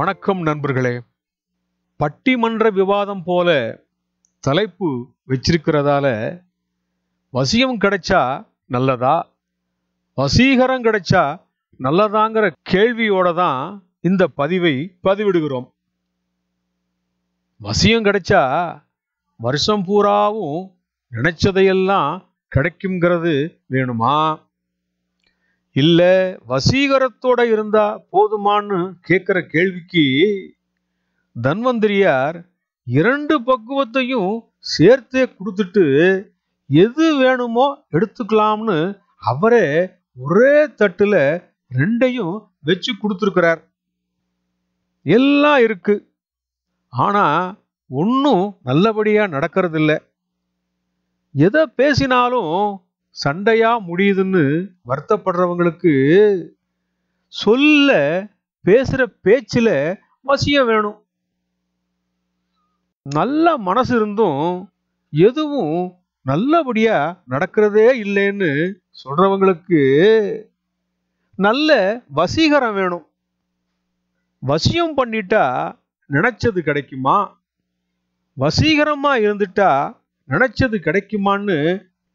வணக்கம் நண்பர்களே பட்டிமன்ற விவாதம் போல தலைப்பு வச்சிருக்கிறதால வசியம் கிடைச்சா நல்லதா வசீகரம் கிடைச்சா நல்லதாங்கிற கேள்வியோட தான் இந்த பதிவை பதிவிடுகிறோம் வசியம் கிடைச்சா வருஷம் பூராவும் நினைச்சதையெல்லாம் கிடைக்குங்கிறது வேணுமா இல்லை வசீகரத்தோட இருந்தா போதுமான்னு கேட்குற கேள்விக்கு தன்வந்திரியார் இரண்டு பக்குவத்தையும் சேர்த்தே கொடுத்துட்டு எது வேணுமோ எடுத்துக்கலாம்னு அவரே ஒரே தட்டில் ரெண்டையும் வச்சு கொடுத்துருக்கிறார் எல்லாம் இருக்கு ஆனால் ஒன்றும் நல்லபடியாக நடக்கிறதில்ல எதை பேசினாலும் சண்டையா முடியுதுன்னு வருத்தப்படுறவங்களுக்கு சொல்ல பேசுற பேச்சுல வசியம் வேணும் நல்ல மனசு இருந்தும் எதுவும் நல்லபடியா நடக்கிறதே இல்லைன்னு சொல்றவங்களுக்கு நல்ல வசீகரம் வேணும் வசியம் பண்ணிட்டா நினைச்சது கிடைக்குமா வசீகரமா இருந்துட்டா நினைச்சது கிடைக்குமான்னு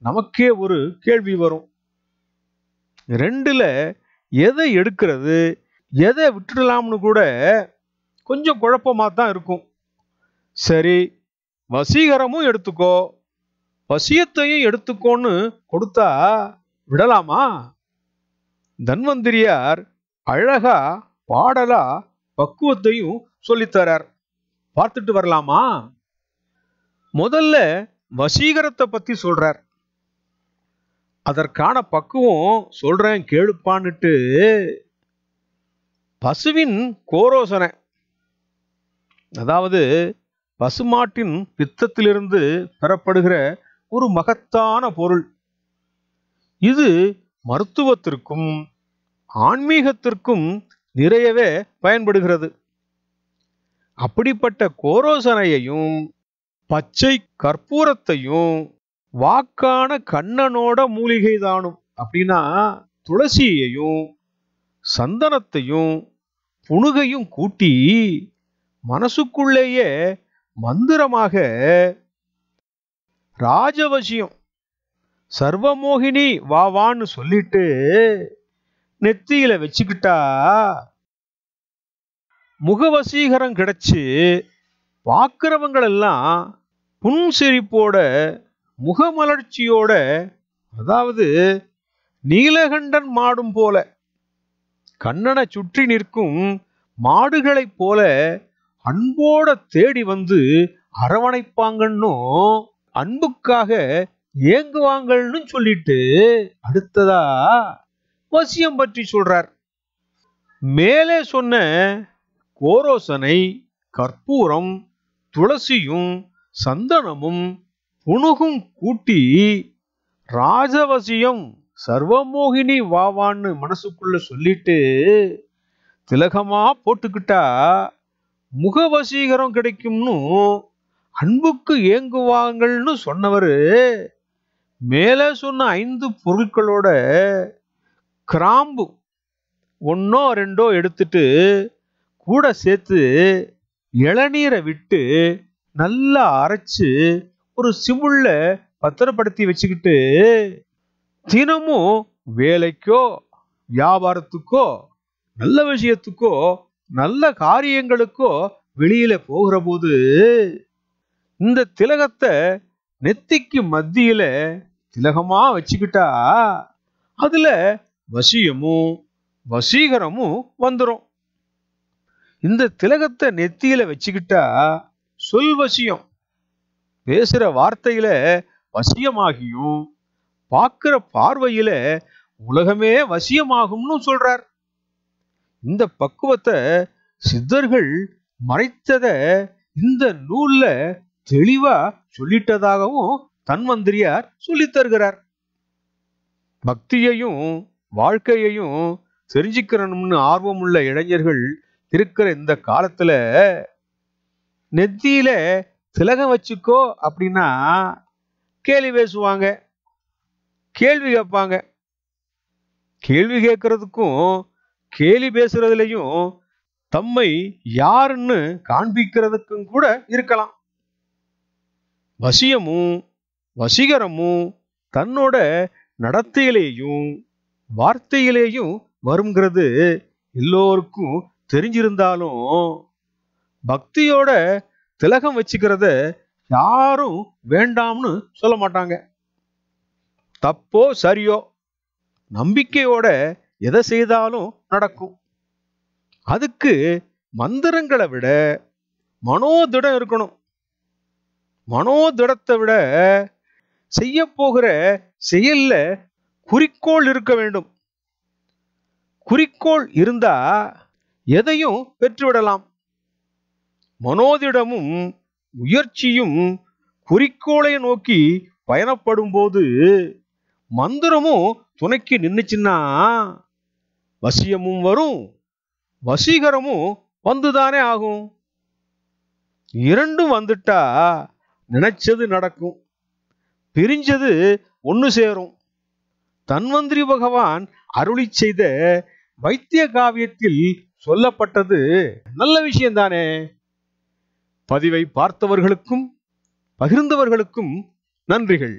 நமக்கே ஒரு கேள்வி வரும் ரெண்டில் எதை எடுக்கிறது எதை விட்டுடலாம்னு கூட கொஞ்சம் குழப்பமாக தான் இருக்கும் சரி வசீகரமும் எடுத்துக்கோ வசியத்தையும் எடுத்துக்கோன்னு கொடுத்தா விடலாமா தன்வந்திரியார் அழகா பாடலா பக்குவத்தையும் சொல்லித்தரார் பார்த்துட்டு வரலாமா முதல்ல வசீகரத்தை பத்தி சொல்றார் அதற்கான பக்குவம் சொல்றேன் கேளுப்பான்னுட்டு பசுவின் கோரோசனை அதாவது பசுமாட்டின் பித்தத்திலிருந்து பெறப்படுகிற ஒரு மகத்தான பொருள் இது மருத்துவத்திற்கும் ஆன்மீகத்திற்கும் நிறையவே பயன்படுகிறது அப்படிப்பட்ட கோரோசனையையும் பச்சை கற்பூரத்தையும் வாக்கான கண்ணனோட மூலிகை தானும் அப்படின்னா துளசியையும் சந்தனத்தையும் புனுகையும் கூட்டி மனசுக்குள்ளேயே மந்திரமாக ராஜவசியம் சர்வமோகினி வாவான்னு சொல்லிட்டு நெத்தியில வச்சுக்கிட்டா முகவசீகரம் கிடைச்சி புன் புன்சிரிப்போட முகமலர்ச்சியோட அதாவது நீலகண்டன் மாடும் போல கண்ணனை சுற்றி நிற்கும் மாடுகளைப் போல அன்போட தேடி வந்து அரவணைப்பாங்கன்னும் அன்புக்காக ஏங்குவாங்கன்னு சொல்லிட்டு அடுத்ததா வசியம் பற்றி சொல்றார் மேலே சொன்ன கோரோசனை கற்பூரம் துளசியும் சந்தனமும் புணுகும் கூட்டி ராஜவசியம் சர்வமோகினி வாவான்னு மனசுக்குள்ள சொல்லிட்டு திலகமா போட்டுக்கிட்டா முகவசீகரம் கிடைக்கும்னு அன்புக்கு ஏங்குவாங்கள்னு சொன்னவர் மேலே சொன்ன ஐந்து பொருட்களோட கிராம்பு ஒன்றோ ரெண்டோ எடுத்துட்டு கூட சேர்த்து இளநீரை விட்டு நல்லா அரைச்சு ஒரு சிமுள்ள பத்திரப்படுத்தி வச்சுக்கிட்டு தினமும் வேலைக்கோ வியாபாரத்துக்கோ நல்ல விஷயத்துக்கோ நல்ல காரியங்களுக்கோ வெளியில போகிற போது இந்த திலகத்தை நெத்திக்கு மத்தியில திலகமா வச்சுக்கிட்டா அதுல வசியமும் வசீகரமும் வந்துடும் இந்த திலகத்தை நெத்தியில வச்சுக்கிட்டா சொல் வசியம் பேசுகிற வார்த்தையில வசியமாகியும் பார்க்கிற பார்வையில உலகமே வசியமாகும்னு சொல்றார் இந்த பக்குவத்தை சித்தர்கள் மறைத்தத இந்த நூல்ல தெளிவா சொல்லிட்டதாகவும் தன்வந்திரியார் சொல்லி தருகிறார் பக்தியையும் வாழ்க்கையையும் தெரிஞ்சுக்கிறணும்னு ஆர்வம் உள்ள இளைஞர்கள் இருக்கிற இந்த காலத்துல நெத்தியில திலகம் வச்சுக்கோ அப்படின்னா கேலி பேசுவாங்க கேள்வி கேட்பாங்க கேள்வி கேட்கறதுக்கும் கேலி பேசுறதுலையும் தம்மை யாருன்னு காண்பிக்கிறதுக்கும் கூட இருக்கலாம் வசியமும் வசீகரமும் தன்னோட நடத்தையிலேயும் வார்த்தையிலேயும் வருங்கிறது எல்லோருக்கும் தெரிஞ்சிருந்தாலும் பக்தியோட திலகம் வச்சுக்கிறத யாரும் வேண்டாம்னு சொல்ல மாட்டாங்க தப்போ சரியோ நம்பிக்கையோட எதை செய்தாலும் நடக்கும் அதுக்கு மந்திரங்களை விட மனோதிடம் இருக்கணும் மனோதிடத்தை விட செய்ய போகிற செயல்ல குறிக்கோள் இருக்க வேண்டும் குறிக்கோள் இருந்தா எதையும் பெற்றுவிடலாம் மனோதிடமும் முயற்சியும் குறிக்கோளை நோக்கி பயணப்படும் போது மந்திரமும் துணைக்கு நின்றுச்சுன்னா வசியமும் வரும் வசீகரமும் வந்துதானே ஆகும் இரண்டும் வந்துட்டா நினைச்சது நடக்கும் பிரிஞ்சது ஒன்று சேரும் தன்வந்திரி பகவான் அருளி செய்த வைத்திய காவியத்தில் சொல்லப்பட்டது நல்ல விஷயம்தானே பதிவை பார்த்தவர்களுக்கும் பகிர்ந்தவர்களுக்கும் நன்றிகள்